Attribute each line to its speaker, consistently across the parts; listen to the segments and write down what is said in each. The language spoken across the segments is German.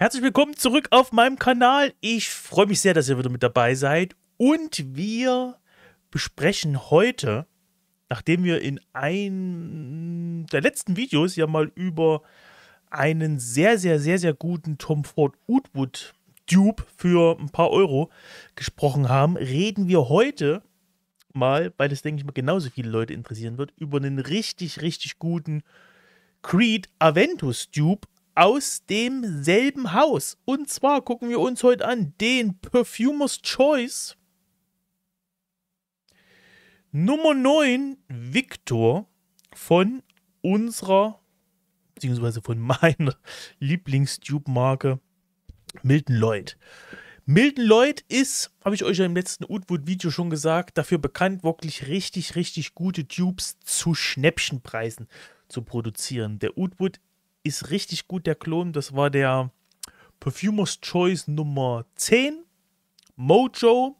Speaker 1: Herzlich willkommen zurück auf meinem Kanal. Ich freue mich sehr, dass ihr wieder mit dabei seid. Und wir besprechen heute, nachdem wir in einem der letzten Videos ja mal über einen sehr, sehr, sehr, sehr guten Tom Ford Woodwood Dupe für ein paar Euro gesprochen haben, reden wir heute mal, weil das denke ich mal genauso viele Leute interessieren wird, über einen richtig, richtig guten Creed Aventus Dupe aus demselben Haus. Und zwar gucken wir uns heute an den Perfumer's Choice Nummer 9 Victor von unserer, beziehungsweise von meiner Lieblingstube-Marke Milton Lloyd. Milton Lloyd ist, habe ich euch ja im letzten Woodwood-Video schon gesagt, dafür bekannt, wirklich richtig, richtig gute Tubes zu Schnäppchenpreisen zu produzieren. Der Woodwood ist richtig gut, der Klon. Das war der Perfumer's Choice Nummer 10. Mojo.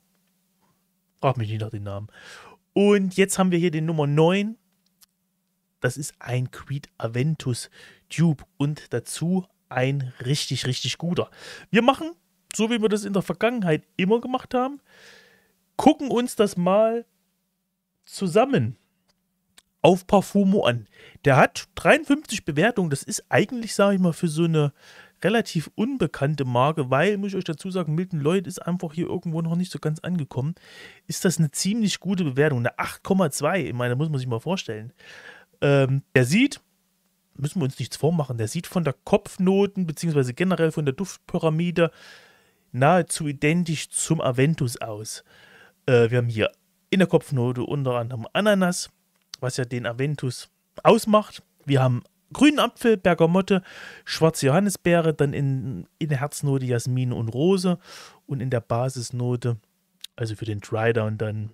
Speaker 1: Frag mich nicht nach den Namen. Und jetzt haben wir hier den Nummer 9. Das ist ein Creed Aventus Tube und dazu ein richtig, richtig guter. Wir machen, so wie wir das in der Vergangenheit immer gemacht haben, gucken uns das mal zusammen auf Parfumo an. Der hat 53 Bewertungen. Das ist eigentlich, sage ich mal, für so eine relativ unbekannte Marke, weil, muss ich euch dazu sagen, Milton Lloyd ist einfach hier irgendwo noch nicht so ganz angekommen. Ist das eine ziemlich gute Bewertung? Eine 8,2. Ich meine, da muss man sich mal vorstellen. Ähm, der sieht, müssen wir uns nichts vormachen, der sieht von der Kopfnoten, beziehungsweise generell von der Duftpyramide nahezu identisch zum Aventus aus. Äh, wir haben hier in der Kopfnote unter anderem Ananas, was ja den Aventus ausmacht. Wir haben grünen Apfel, Bergamotte, schwarze Johannisbeere, dann in, in der Herznote Jasmin und Rose und in der Basisnote, also für den Drydown, dann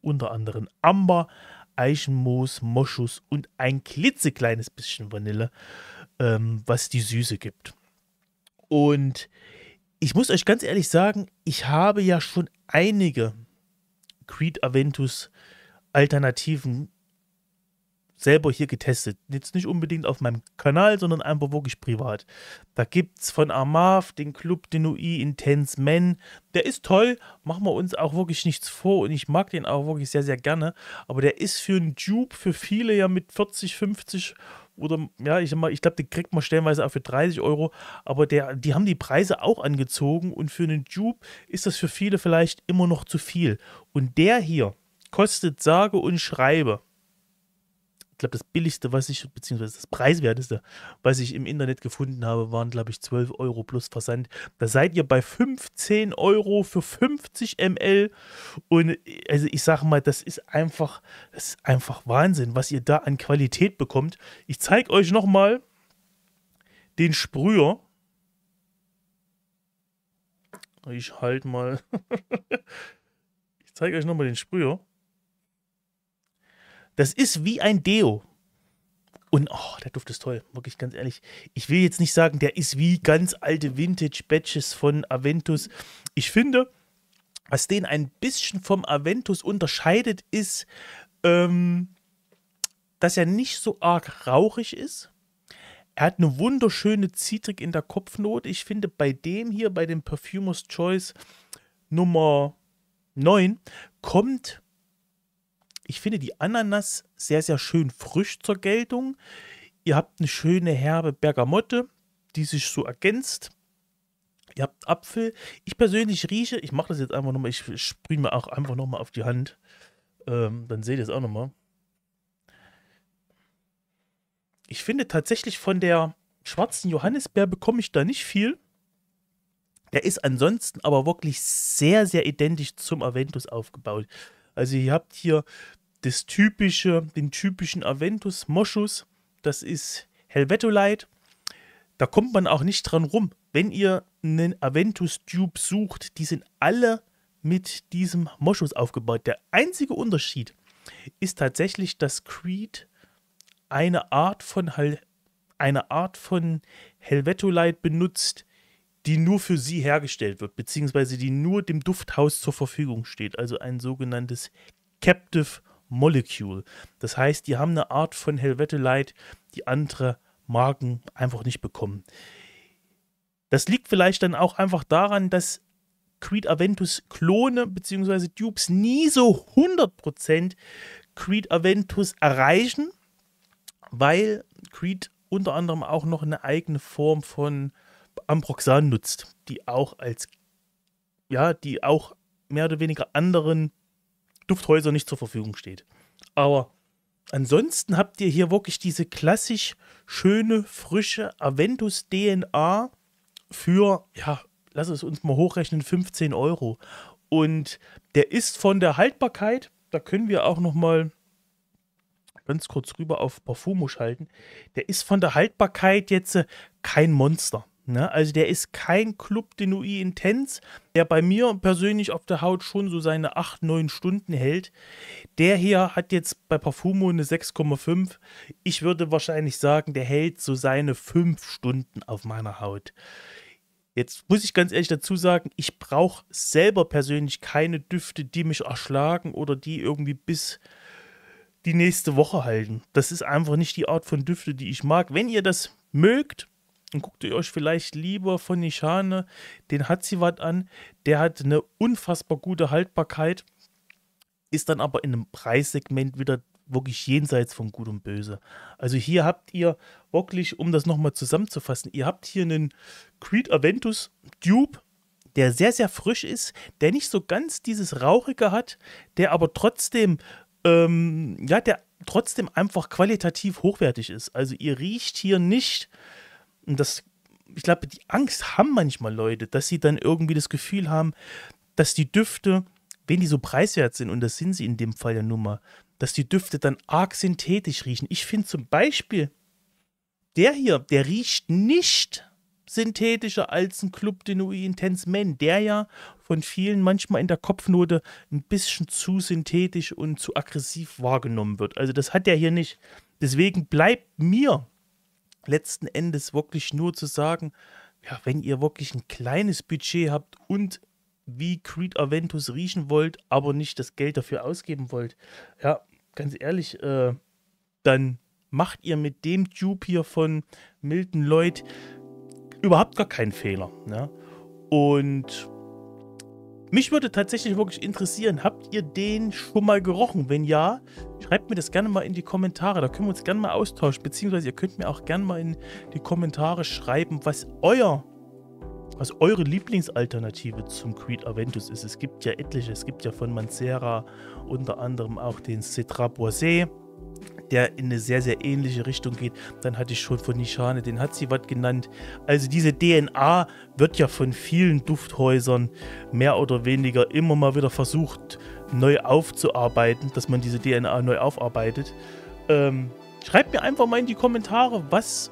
Speaker 1: unter anderem Amber, Eichenmoos, Moschus und ein klitzekleines bisschen Vanille, ähm, was die Süße gibt. Und ich muss euch ganz ehrlich sagen, ich habe ja schon einige Creed Aventus Alternativen selber hier getestet. Jetzt nicht unbedingt auf meinem Kanal, sondern einfach wirklich privat. Da gibt es von Amav den Club Denui Intense Men. Der ist toll, machen wir uns auch wirklich nichts vor und ich mag den auch wirklich sehr, sehr gerne. Aber der ist für einen Dupe, für viele ja mit 40, 50 oder ja, ich, ich glaube, den kriegt man stellenweise auch für 30 Euro, aber der, die haben die Preise auch angezogen und für einen Dupe ist das für viele vielleicht immer noch zu viel. Und der hier kostet sage und schreibe glaube, das billigste, was ich, beziehungsweise das preiswerteste, was ich im Internet gefunden habe, waren, glaube ich, 12 Euro plus Versand. Da seid ihr bei 15 Euro für 50 ml. Und also ich sage mal, das ist einfach, das ist einfach Wahnsinn, was ihr da an Qualität bekommt. Ich zeige euch nochmal den Sprüher. Ich halt mal. ich zeige euch nochmal den Sprüher. Das ist wie ein Deo. Und oh, der Duft ist toll, wirklich ganz ehrlich. Ich will jetzt nicht sagen, der ist wie ganz alte Vintage-Batches von Aventus. Ich finde, was den ein bisschen vom Aventus unterscheidet, ist, ähm, dass er nicht so arg rauchig ist. Er hat eine wunderschöne Zitrik in der Kopfnote. Ich finde bei dem hier, bei dem Perfumers Choice Nummer 9, kommt ich finde die Ananas sehr, sehr schön frisch zur Geltung. Ihr habt eine schöne herbe Bergamotte, die sich so ergänzt. Ihr habt Apfel. Ich persönlich rieche, ich mache das jetzt einfach nochmal, ich sprühe mir auch einfach nochmal auf die Hand. Ähm, dann seht ihr es auch nochmal. Ich finde tatsächlich von der schwarzen Johannisbeer bekomme ich da nicht viel. Der ist ansonsten aber wirklich sehr, sehr identisch zum Aventus aufgebaut. Also ihr habt hier das typische, den typischen Aventus Moschus. Das ist Helvetolite. Da kommt man auch nicht dran rum. Wenn ihr einen Aventus Dupe sucht, die sind alle mit diesem Moschus aufgebaut. Der einzige Unterschied ist tatsächlich, dass Creed eine Art von, Hel eine Art von Helvetolite benutzt, die nur für sie hergestellt wird, beziehungsweise die nur dem Dufthaus zur Verfügung steht. Also ein sogenanntes Captive Molecule. Das heißt, die haben eine Art von Helvete Light, die andere Marken einfach nicht bekommen. Das liegt vielleicht dann auch einfach daran, dass Creed Aventus Klone bzw. Dupes nie so 100% Creed Aventus erreichen, weil Creed unter anderem auch noch eine eigene Form von Ambroxan nutzt, die auch als ja, die auch mehr oder weniger anderen Dufthäuser nicht zur Verfügung steht. Aber ansonsten habt ihr hier wirklich diese klassisch schöne, frische Aventus-DNA für, ja, lass es uns mal hochrechnen, 15 Euro. Und der ist von der Haltbarkeit, da können wir auch noch mal ganz kurz rüber auf Parfumo schalten, der ist von der Haltbarkeit jetzt äh, kein Monster. Ne? Also der ist kein Club de Nuit Intens, der bei mir persönlich auf der Haut schon so seine 8, 9 Stunden hält. Der hier hat jetzt bei Parfumo eine 6,5. Ich würde wahrscheinlich sagen, der hält so seine 5 Stunden auf meiner Haut. Jetzt muss ich ganz ehrlich dazu sagen, ich brauche selber persönlich keine Düfte, die mich erschlagen oder die irgendwie bis die nächste Woche halten. Das ist einfach nicht die Art von Düfte, die ich mag. Wenn ihr das mögt, und guckt ihr euch vielleicht lieber von Nishane den Hatzivat an. Der hat eine unfassbar gute Haltbarkeit, ist dann aber in einem Preissegment wieder wirklich jenseits von Gut und Böse. Also hier habt ihr wirklich, um das nochmal zusammenzufassen, ihr habt hier einen Creed Aventus Dupe, der sehr, sehr frisch ist, der nicht so ganz dieses Rauchige hat, der aber trotzdem, ähm, ja, der trotzdem einfach qualitativ hochwertig ist. Also ihr riecht hier nicht und das, ich glaube, die Angst haben manchmal Leute, dass sie dann irgendwie das Gefühl haben, dass die Düfte, wenn die so preiswert sind, und das sind sie in dem Fall ja nun mal, dass die Düfte dann arg synthetisch riechen. Ich finde zum Beispiel, der hier, der riecht nicht synthetischer als ein Club de Nuit Intense Man, der ja von vielen manchmal in der Kopfnote ein bisschen zu synthetisch und zu aggressiv wahrgenommen wird. Also das hat der hier nicht. Deswegen bleibt mir letzten Endes wirklich nur zu sagen, ja, wenn ihr wirklich ein kleines Budget habt und wie Creed Aventus riechen wollt, aber nicht das Geld dafür ausgeben wollt, ja, ganz ehrlich, äh, dann macht ihr mit dem Tube hier von Milton Lloyd überhaupt gar keinen Fehler. Ne? Und mich würde tatsächlich wirklich interessieren, habt ihr den schon mal gerochen? Wenn ja, schreibt mir das gerne mal in die Kommentare. Da können wir uns gerne mal austauschen. Beziehungsweise ihr könnt mir auch gerne mal in die Kommentare schreiben, was euer, was eure Lieblingsalternative zum Creed Aventus ist. Es gibt ja etliche. Es gibt ja von Mancera unter anderem auch den Cetra Boisé der in eine sehr, sehr ähnliche Richtung geht. Dann hatte ich schon von Nishane, den hat sie was genannt. Also diese DNA wird ja von vielen Dufthäusern mehr oder weniger immer mal wieder versucht, neu aufzuarbeiten, dass man diese DNA neu aufarbeitet. Ähm, schreibt mir einfach mal in die Kommentare, was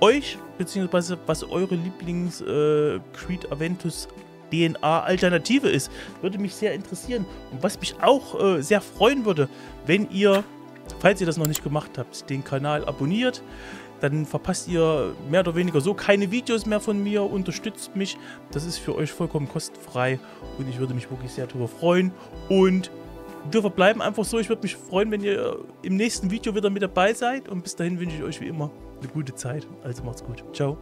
Speaker 1: euch, bzw. was eure Lieblings äh, Creed Aventus DNA-Alternative ist. Würde mich sehr interessieren. Und was mich auch äh, sehr freuen würde, wenn ihr Falls ihr das noch nicht gemacht habt, den Kanal abonniert, dann verpasst ihr mehr oder weniger so keine Videos mehr von mir, unterstützt mich, das ist für euch vollkommen kostenfrei und ich würde mich wirklich sehr darüber freuen und wir verbleiben einfach so, ich würde mich freuen, wenn ihr im nächsten Video wieder mit dabei seid und bis dahin wünsche ich euch wie immer eine gute Zeit, also macht's gut, ciao.